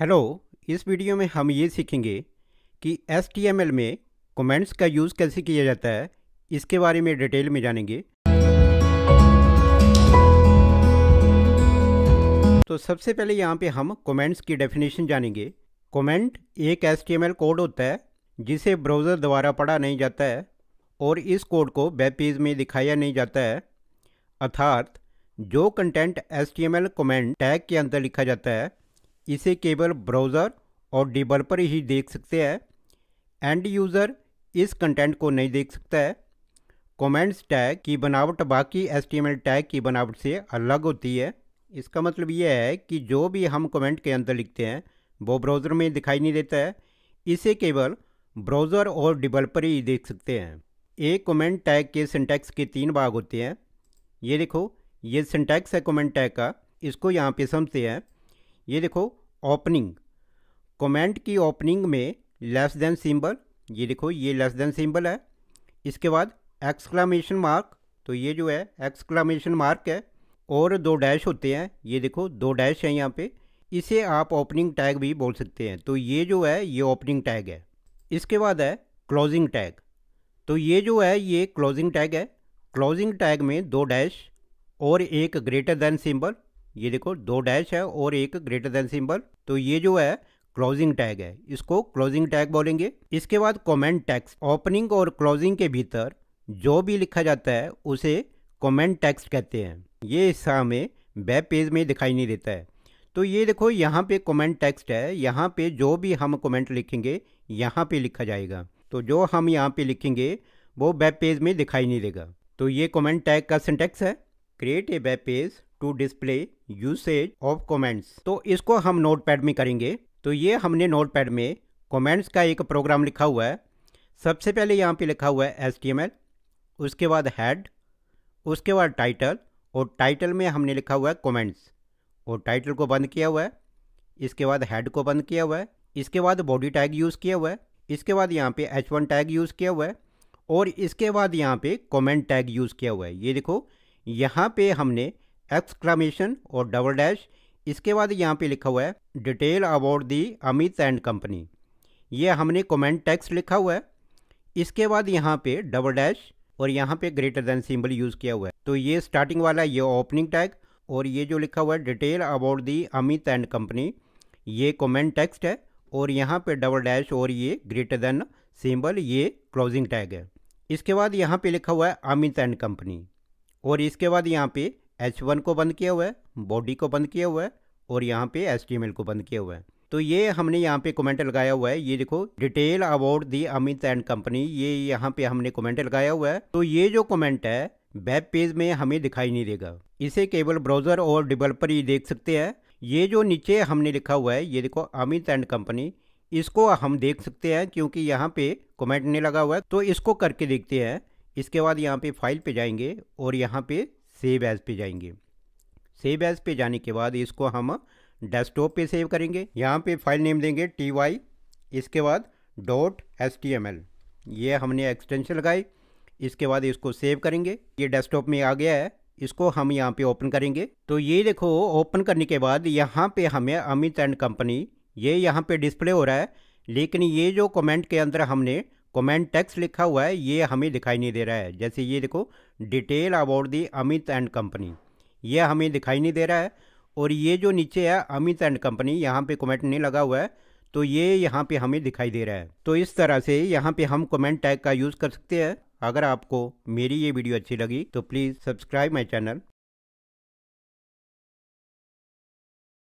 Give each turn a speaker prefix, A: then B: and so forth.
A: hello इस video में हम ये सीखेंगे कि एस में कमेंट्स का यूज़ कैसे किया जाता है इसके बारे में डिटेल में जानेंगे तो सबसे पहले यहाँ पे हम कमेंट्स की डेफिनेशन जानेंगे कमेंट एक एस कोड होता है जिसे ब्राउज़र द्वारा पढ़ा नहीं जाता है और इस कोड को वेब पेज में दिखाया नहीं जाता है अर्थात जो content S T comment tag के अंदर लिखा जाता है इसे केवल ब्राउज़र और डिवेलपर ही देख सकते हैं एंड यूज़र इस कंटेंट को नहीं देख सकता है कमेंट्स टैग की बनावट बाकी एस टैग की बनावट से अलग होती है इसका मतलब यह है कि जो भी हम कमेंट के अंदर लिखते हैं वो ब्राउज़र में दिखाई नहीं देता है इसे केवल ब्राउज़र और डिवलपर ही देख सकते हैं एक कमेंट टैग के सिंटैक्स के तीन भाग होते हैं ये देखो ये सिंटैक्स है कमेंट टैग का इसको यहाँ पे समझते हैं ये देखो ओपनिंग कमेंट की ओपनिंग में लेस देन सिंबल ये देखो ये लेस देन सिंबल है इसके बाद एक्सक्लामेशन मार्क तो ये जो है एक्सक्लामेशन मार्क है और दो डैश होते हैं ये देखो दो डैश हैं यहाँ पे इसे आप ओपनिंग टैग भी बोल सकते हैं तो ये जो है ये ओपनिंग टैग है इसके बाद है क्लोजिंग टैग तो ये जो है ये क्लोजिंग टैग है क्लोजिंग टैग में दो डैश और एक ग्रेटर देन सिंबल ये देखो दो डैश है और एक ग्रेटर देन सिंबल तो ये जो है क्लोजिंग टैग है इसको क्लोजिंग टैग बोलेंगे इसके बाद कमेंट टैक्स ओपनिंग और क्लोजिंग के भीतर जो भी लिखा जाता है उसे कमेंट टैक्स कहते हैं ये हिस्सा हमें वेब पेज में दिखाई नहीं देता है तो ये देखो यहाँ पे कमेंट टेक्स्ट है यहाँ पे जो भी हम कमेंट लिखेंगे यहाँ पे लिखा जाएगा तो जो हम यहाँ पे लिखेंगे वो वेब पेज में दिखाई नहीं देगा तो ये कमेंट टैग का सिंटेक्स है create a web page to display usage of comments तो इसको हम नोटपैड में करेंगे तो ये हमने नोटपैड में कमेंट्स का एक प्रोग्राम लिखा हुआ है सबसे पहले यहाँ पे लिखा हुआ है एल उसके बाद हेड उसके बाद टाइटल और टाइटल में हमने लिखा हुआ है कमेंट्स और टाइटल को बंद किया हुआ है इसके बाद हेड को बंद किया हुआ है इसके बाद बॉडी टैग यूज़ किया हुआ है इसके बाद यहाँ पे एच वन टैग यूज़ किया हुआ है और इसके बाद यहाँ पे कमेंट टैग यूज़ किया हुआ है ये देखो यहाँ पे हमने एक्सक्लामेशन और डबल डैश इसके बाद यहाँ पे लिखा हुआ है detail about the Amit and company ये हमने कमेंट टैक्स लिखा हुआ है इसके बाद यहाँ पे डबल डैश और यहाँ पे ग्रेटर देन सिंबल यूज़ किया हुआ है तो ये स्टार्टिंग वाला ये ओपनिंग टैग और ये जो लिखा हुआ है detail about the Amit and company ये कमेंट टेक्स्ट है और यहाँ पे डबल डैश और ये ग्रेटर देन सिंबल ये क्लोजिंग टैग है इसके बाद यहाँ पे लिखा हुआ है अमित एंड कंपनी और इसके बाद यहाँ पे एच वन को बंद किया हुआ है बॉडी को बंद किया हुआ है और यहाँ पे एस को बंद किया हुआ है तो ये हमने यहाँ पे कमेंट लगाया हुआ है ये देखो detail about the Amit and company ये यहाँ पे हमने कमेंट लगाया हुआ है तो ये जो कमेंट है वेब पेज में हमें दिखाई नहीं देगा इसे केवल ब्राउज़र और डेवलपर ही देख सकते हैं ये जो नीचे हमने लिखा हुआ है ये देखो अमित एंड कंपनी इसको हम देख सकते हैं क्योंकि यहाँ पे कमेंट नहीं लगा हुआ है तो इसको करके देखते हैं इसके बाद यहाँ पे फाइल पे जाएंगे और यहाँ पे सेव एज़ पे जाएंगे सेव एज़ पे जाने के बाद इसको हम डेस्कटॉप पे सेव करेंगे यहाँ पे फाइल नेम देंगे टी वाई इसके बाद dot S T M L ये हमने एक्सटेंशन लगाई इसके बाद इसको सेव करेंगे ये डेस्कटॉप में आ गया है इसको हम यहाँ पे ओपन करेंगे तो ये देखो ओपन करने के बाद यहाँ पे हमें अमित एंड कंपनी ये यहाँ पे डिस्प्ले हो रहा है लेकिन ये जो कमेंट के अंदर हमने कमेंट टैक्स लिखा हुआ है ये हमें दिखाई नहीं दे रहा है जैसे ये देखो detail about the Amit and company ये हमें दिखाई नहीं दे रहा है और ये जो नीचे है अमित एंड कंपनी यहाँ पे कमेंट नहीं लगा हुआ है तो ये यहाँ पे हमें दिखाई दे रहा है तो इस तरह से यहाँ पे हम कमेंट टैग का यूज़ कर सकते हैं अगर आपको मेरी ये वीडियो अच्छी लगी तो प्लीज़ सब्सक्राइब माई चैनल